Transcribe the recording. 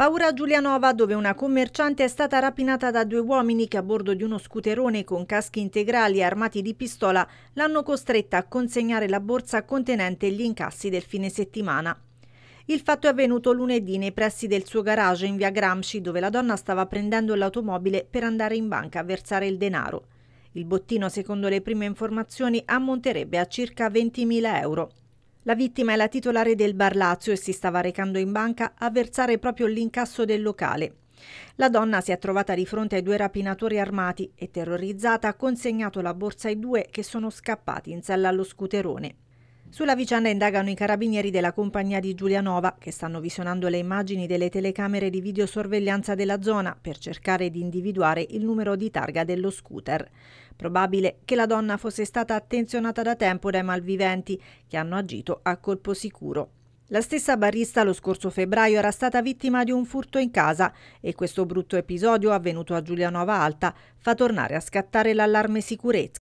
Paura a Giulianova dove una commerciante è stata rapinata da due uomini che a bordo di uno scooterone con caschi integrali e armati di pistola l'hanno costretta a consegnare la borsa contenente gli incassi del fine settimana. Il fatto è avvenuto lunedì nei pressi del suo garage in via Gramsci dove la donna stava prendendo l'automobile per andare in banca a versare il denaro. Il bottino, secondo le prime informazioni, ammonterebbe a circa 20.000 euro. La vittima è la titolare del Bar Lazio e si stava recando in banca a versare proprio l'incasso del locale. La donna si è trovata di fronte ai due rapinatori armati e terrorizzata ha consegnato la borsa ai due che sono scappati in sella allo scuterone. Sulla vicenda indagano i carabinieri della compagnia di Giulianova che stanno visionando le immagini delle telecamere di videosorveglianza della zona per cercare di individuare il numero di targa dello scooter. Probabile che la donna fosse stata attenzionata da tempo dai malviventi che hanno agito a colpo sicuro. La stessa barista lo scorso febbraio era stata vittima di un furto in casa e questo brutto episodio avvenuto a Giulianova Alta fa tornare a scattare l'allarme sicurezza.